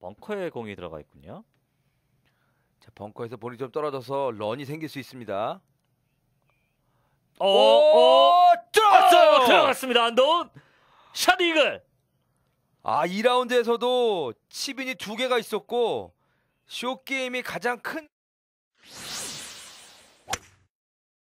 벙커에 공이 들어가 있군요. 자, 벙커에서 볼이 좀 떨어져서 런이 생길 수 있습니다. 어, 오, 오, 어, 들어갔어요. 들어갔습니다. 안도훈 샷글 아, 2라운드에서도 치빈이 두 개가 있었고 쇼 게임이 가장 큰